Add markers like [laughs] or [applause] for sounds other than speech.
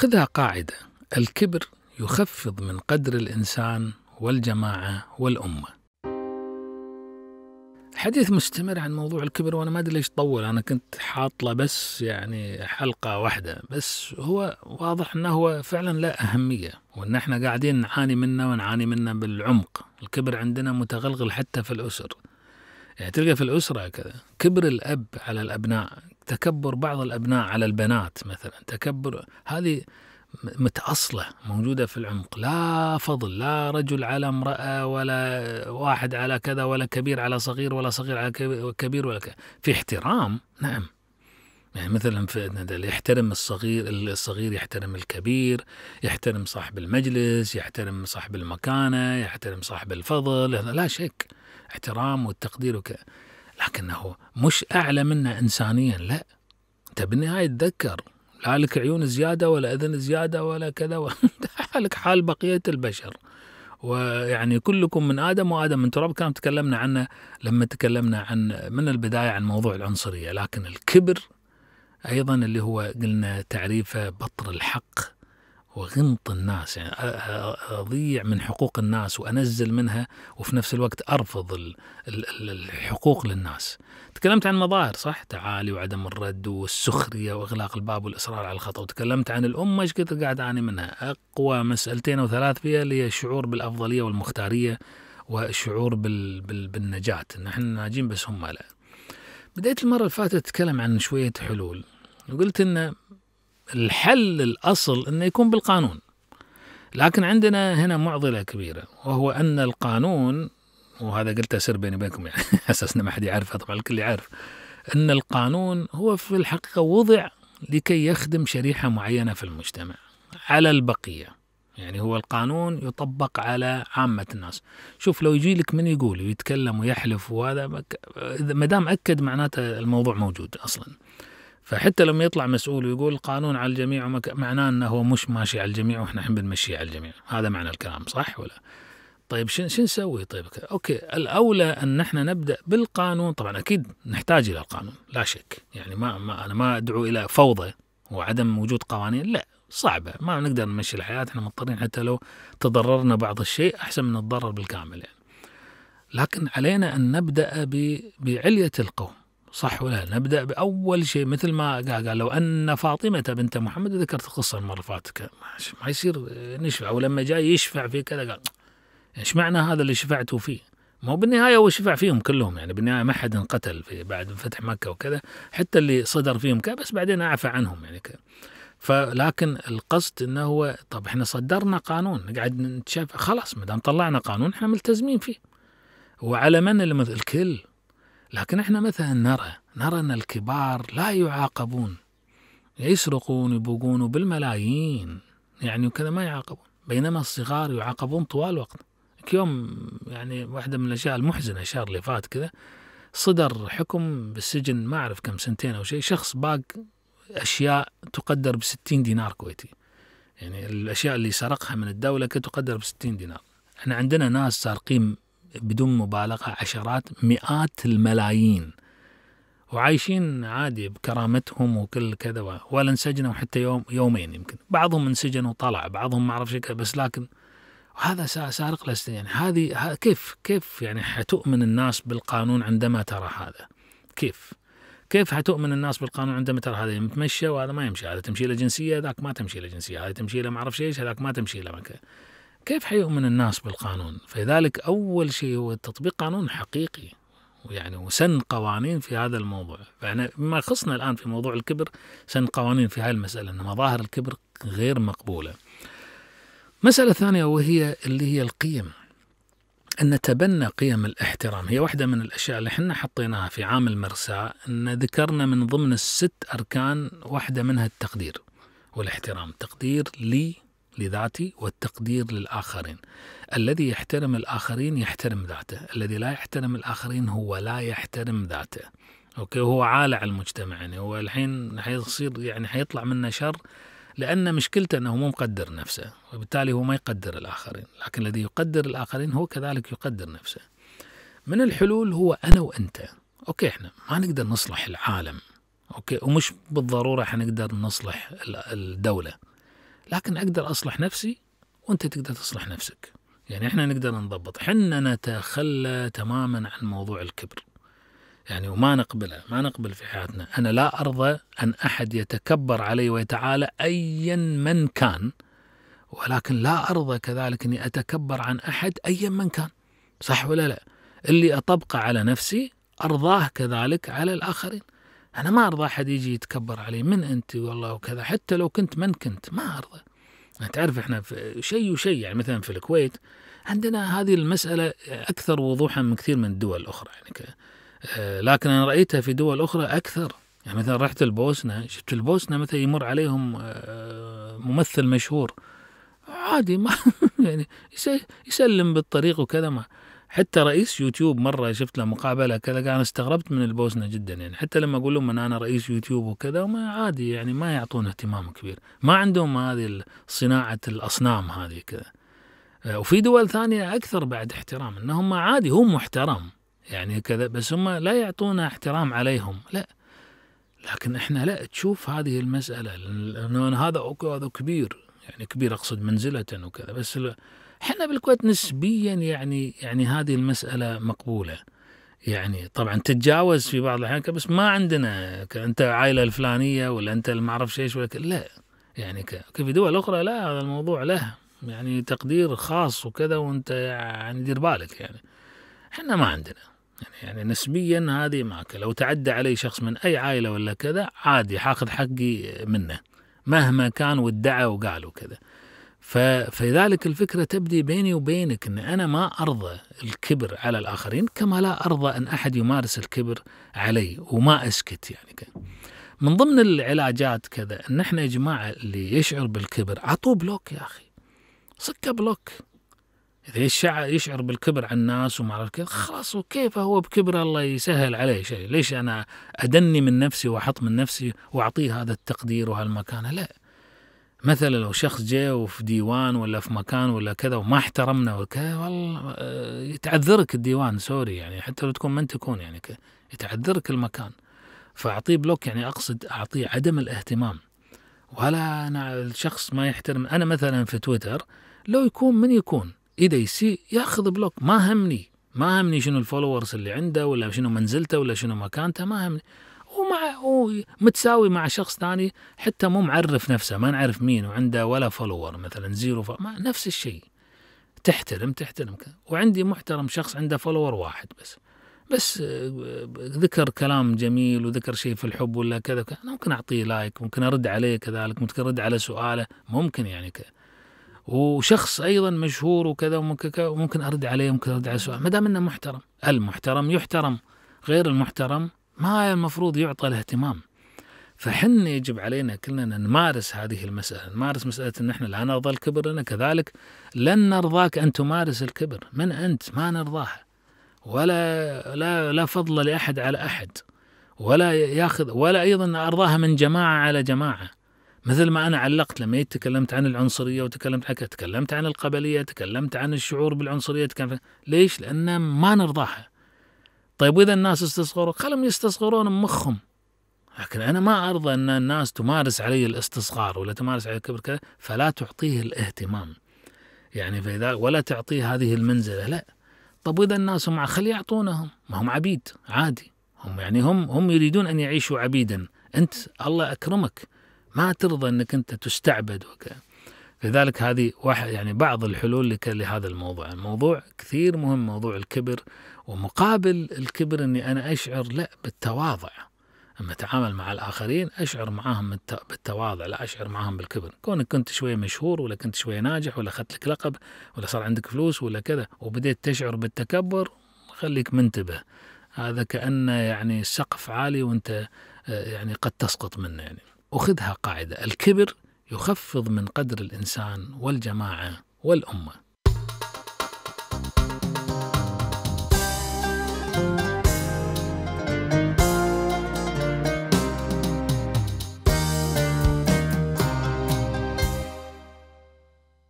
خذها قاعدة الكبر يخفض من قدر الإنسان والجماعة والأمة حديث مستمر عن موضوع الكبر وأنا ما أدري ليش طول أنا كنت حاط له بس يعني حلقة واحدة بس هو واضح أنه هو فعلا لا أهمية وأن احنا قاعدين نعاني منه ونعاني منه بالعمق الكبر عندنا متغلغل حتى في الأسر يعني تلقى في الأسرة كذا كبر الأب على الأبناء تكبر بعض الأبناء على البنات مثلا تكبر هذه متأصلة موجودة في العمق لا فضل لا رجل على امرأة ولا واحد على كذا ولا كبير على صغير ولا صغير على كبير ولا كذا في احترام نعم يعني مثلا في يحترم الصغير الصغير يحترم الكبير يحترم صاحب المجلس يحترم صاحب المكانة يحترم صاحب الفضل لا شك احترام والتقدير وكذا لكنه مش أعلى منا إنسانيا لا أنت بالنهاية تذكر لا لك عيون زيادة ولا أذن زيادة ولا كذا و... حالك [laughs] حال بقية البشر ويعني كلكم من آدم وآدم من تراب كان تكلمنا عنه لما تكلمنا عن من البداية عن موضوع العنصرية لكن الكبر أيضا اللي هو قلنا تعريفه بطر الحق وغمط الناس يعني اضيع من حقوق الناس وانزل منها وفي نفس الوقت ارفض الحقوق للناس. تكلمت عن مظاهر صح؟ تعالي وعدم الرد والسخريه واغلاق الباب والاصرار على الخطا، وتكلمت عن الامه ايش كثر قاعد اعاني منها، اقوى مسالتين او ثلاث فيها اللي هي الشعور بالافضليه والمختاريه والشعور بال... بال... بالنجاه، ان احنا ناجين بس هم لا. بديت المره اللي فاتت اتكلم عن شويه حلول وقلت ان الحل الأصل أنه يكون بالقانون لكن عندنا هنا معضلة كبيرة وهو أن القانون وهذا قلته سر بيني وبينكم يعني [laughs] أساس ما حد يعرفه طبعا الكل يعرف أن القانون هو في الحقيقة وضع لكي يخدم شريحة معينة في المجتمع على البقية يعني هو القانون يطبق على عامة الناس شوف لو يجي لك من يقول ويتكلم ويحلف وهذا ما دام أكد معناته الموضوع موجود أصلا فحتى لما يطلع مسؤول ويقول القانون على الجميع ومك... معناه انه هو مش ماشي على الجميع واحنا الحين بنمشيه على الجميع هذا معنى الكلام صح ولا طيب شو شن... نسوي طيب اوكي الاولى ان احنا نبدا بالقانون طبعا اكيد نحتاج الى القانون لا شك يعني ما, ما انا ما ادعو الى فوضى وعدم وجود قوانين لا صعبة ما نقدر نمشي الحياة احنا مضطرين حتى لو تضررنا بعض الشيء أحسن من نتضرر بالكامل يعني لكن علينا أن نبدأ ب... بعلية القوم صح ولا نبدا باول شيء مثل ما قال, قال لو ان فاطمه بنت محمد ذكرت القصه المره اللي فاتت ما يصير نشفع ولما جاي يشفع في كذا قال ايش معنى هذا اللي شفعتوا فيه؟ ما هو بالنهايه هو شفع فيهم كلهم يعني بالنهايه ما حد انقتل في بعد فتح مكه وكذا حتى اللي صدر فيهم كذا بس بعدين اعفى عنهم يعني كذا فلكن القصد انه هو طب احنا صدرنا قانون نقعد نتشاف خلاص ما دام طلعنا قانون احنا ملتزمين فيه وعلى من الكل لكن احنا مثلا نرى نرى ان الكبار لا يعاقبون يسرقون يبوقون بالملايين يعني وكذا ما يعاقبون بينما الصغار يعاقبون طوال الوقت يوم يعني واحدة من الأشياء المحزنة الشهر اللي فات كذا صدر حكم بالسجن ما أعرف كم سنتين أو شيء شخص باق أشياء تقدر ب 60 دينار كويتي يعني الأشياء اللي سرقها من الدولة كتقدر تقدر ب 60 دينار احنا عندنا ناس سارقين بدون مبالغة عشرات مئات الملايين وعايشين عادي بكرامتهم وكل كذا ولا انسجنوا حتى يوم يومين يمكن بعضهم انسجن وطلع بعضهم ما اعرف شيء بس لكن هذا سارق لست يعني هذه كيف كيف يعني حتؤمن الناس بالقانون عندما ترى هذا كيف كيف حتؤمن الناس بالقانون عندما ترى هذا يتمشى وهذا ما يمشي هذا تمشي له جنسيه ذاك ما تمشي له جنسيه هذا تمشي له ما اعرف ايش هذاك ما تمشي له كيف حيؤمن الناس بالقانون فلذلك أول شيء هو تطبيق قانون حقيقي ويعني وسن قوانين في هذا الموضوع فاحنا بما يخصنا الآن في موضوع الكبر سن قوانين في هذه المسألة أن مظاهر الكبر غير مقبولة مسألة ثانية وهي اللي هي القيم أن نتبنى قيم الاحترام هي واحدة من الأشياء اللي احنا حطيناها في عام المرساة أن ذكرنا من ضمن الست أركان واحدة منها التقدير والاحترام تقدير لي لذاتي والتقدير للآخرين الذي يحترم الآخرين يحترم ذاته الذي لا يحترم الآخرين هو لا يحترم ذاته أوكي هو عالع المجتمع يعني هو الحين حيصير يعني حيطلع منه شر لأن مشكلته أنه مو مقدر نفسه وبالتالي هو ما يقدر الآخرين لكن الذي يقدر الآخرين هو كذلك يقدر نفسه من الحلول هو أنا وأنت أوكي إحنا ما نقدر نصلح العالم أوكي ومش بالضرورة حنقدر نصلح الدولة لكن أقدر أصلح نفسي وأنت تقدر تصلح نفسك يعني إحنا نقدر نضبط حنا نتخلى تماما عن موضوع الكبر يعني وما نقبله ما نقبل في حياتنا أنا لا أرضى أن أحد يتكبر علي ويتعالى أيا من كان ولكن لا أرضى كذلك أني أتكبر عن أحد أيا من كان صح ولا لا اللي أطبقه على نفسي أرضاه كذلك على الآخرين أنا ما أرضى أحد يجي يتكبر علي من أنت والله وكذا حتى لو كنت من كنت ما أرضى يعني تعرف احنا شيء وشيء يعني مثلا في الكويت عندنا هذه المسألة أكثر وضوحا من كثير من الدول الأخرى يعني ك... آه، لكن أنا رأيتها في دول أخرى أكثر يعني مثلا رحت البوسنة شفت البوسنة مثلا يمر عليهم آه، ممثل مشهور عادي ما [laughs] يعني يسلم بالطريق وكذا ما حتى رئيس يوتيوب مره شفت له مقابله كذا قال انا استغربت من البوسنه جدا يعني حتى لما اقول لهم ان انا رئيس يوتيوب وكذا ما عادي يعني ما يعطون اهتمام كبير ما عندهم هذه صناعه الاصنام هذه كذا آه، وفي دول ثانيه اكثر بعد احترام انهم عادي هم محترم يعني كذا بس هم لا يعطونا احترام عليهم لا لكن احنا لا تشوف هذه المساله لانه هذا هذا كبير يعني كبير اقصد منزله وكذا بس احنا بالكويت نسبيا يعني يعني هذه المساله مقبوله يعني طبعا تتجاوز في بعض الاحيان بس ما عندنا انت عائله الفلانيه ولا انت ما اعرف شيء ولا لا يعني في دول اخرى لا هذا الموضوع له يعني تقدير خاص وكذا وانت يعني دير بالك يعني احنا ما عندنا يعني, يعني نسبيا هذه معك لو تعدى علي شخص من اي عائله ولا كذا عادي حاخذ حقي منه مهما كان وادعى وقال وكذا فلذلك الفكرة تبدي بيني وبينك أن أنا ما أرضى الكبر على الآخرين كما لا أرضى أن أحد يمارس الكبر علي وما أسكت يعني كان. من ضمن العلاجات كذا أن احنا يا جماعة اللي يشعر بالكبر عطوه بلوك يا أخي سكه بلوك إذا يشعر بالكبر على الناس وما أعرف كذا خلاص وكيف هو بكبر الله يسهل عليه شيء ليش أنا أدني من نفسي وأحط من نفسي وأعطيه هذا التقدير وهالمكانة لا مثلا لو شخص جاء وفي ديوان ولا في مكان ولا كذا وما احترمنا وكذا والله آه، يتعذرك الديوان سوري يعني حتى لو تكون من تكون يعني يتعذرك المكان فاعطيه بلوك يعني اقصد اعطيه عدم الاهتمام ولا انا الشخص ما يحترم انا مثلا في تويتر لو يكون من يكون اذا يسيء ياخذ بلوك ما همني ما همني شنو الفولورز اللي عنده ولا شنو منزلته ولا شنو مكانته ما همني مع هو متساوي مع شخص ثاني حتى مو معرف نفسه ما نعرف مين وعنده ولا فولور مثلا زيرو فولور ما نفس الشيء تحترم تحترم وعندي محترم شخص عنده فولور واحد بس بس آه، ذكر كلام جميل وذكر شيء في الحب ولا كذا ممكن اعطيه لايك ممكن ارد عليه كذلك ممكن ارد على سؤاله ممكن يعني كذا وشخص ايضا مشهور وكذا وممكن ممكن ارد عليه ممكن ارد على سؤال ما دام انه محترم المحترم يحترم غير المحترم ما المفروض يعطى الاهتمام فحن يجب علينا كلنا نمارس هذه المسألة نمارس مسألة أن إحنا لا نرضى الكبر لنا كذلك لن نرضاك أن تمارس الكبر من أنت ما نرضاه ولا لا, لا فضل لأحد على أحد ولا ياخذ ولا أيضا أرضاها من جماعة على جماعة مثل ما أنا علقت لما تكلمت عن العنصرية وتكلمت عن تكلمت عن القبلية تكلمت عن الشعور بالعنصرية تكلمت ليش لأن ما نرضاها طيب واذا الناس استصغروا خلهم يستصغرون بمخهم لكن انا ما ارضى ان الناس تمارس علي الاستصغار ولا تمارس علي الكبر كذا فلا تعطيه الاهتمام يعني فاذا ولا تعطيه هذه المنزله لا طيب واذا الناس هم خلي يعطونهم ما هم عبيد عادي هم يعني هم هم يريدون ان يعيشوا عبيدا انت الله اكرمك ما ترضى انك انت تستعبد وكذا لذلك هذه واحد يعني بعض الحلول لهذا الموضوع الموضوع كثير مهم موضوع الكبر ومقابل الكبر أني أنا أشعر لا بالتواضع لما أتعامل مع الآخرين أشعر معهم بالتواضع لا أشعر معهم بالكبر كونك كنت شوية مشهور ولا كنت شوية ناجح ولا أخذت لك لقب ولا صار عندك فلوس ولا كذا وبديت تشعر بالتكبر خليك منتبه هذا كأنه يعني سقف عالي وانت آه، يعني قد تسقط منه يعني وخذها قاعدة الكبر يخفض من قدر الإنسان والجماعة والأمة